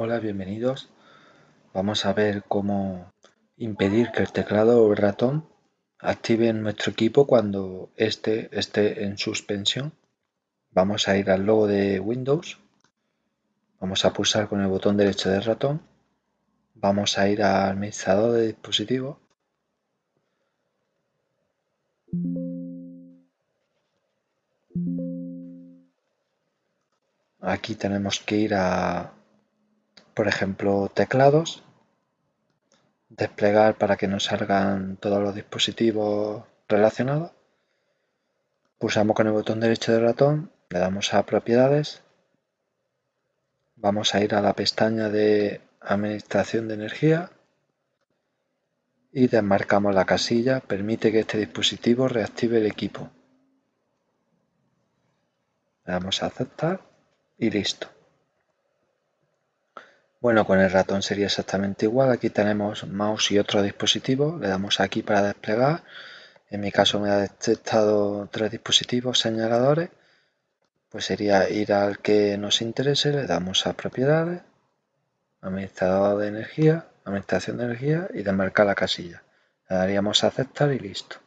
Hola, bienvenidos. Vamos a ver cómo impedir que el teclado o el ratón active nuestro equipo cuando este esté en suspensión. Vamos a ir al logo de Windows. Vamos a pulsar con el botón derecho del ratón. Vamos a ir al administrador de dispositivo. Aquí tenemos que ir a por ejemplo teclados, desplegar para que nos salgan todos los dispositivos relacionados. Pulsamos con el botón derecho del ratón, le damos a propiedades, vamos a ir a la pestaña de administración de energía y desmarcamos la casilla, permite que este dispositivo reactive el equipo. Le damos a aceptar y listo. Bueno, con el ratón sería exactamente igual. Aquí tenemos mouse y otro dispositivo. Le damos aquí para desplegar. En mi caso me ha detectado tres dispositivos señaladores. Pues sería ir al que nos interese. Le damos a propiedades, administrador de energía, administración de energía y desmarcar la casilla. Le daríamos a aceptar y listo.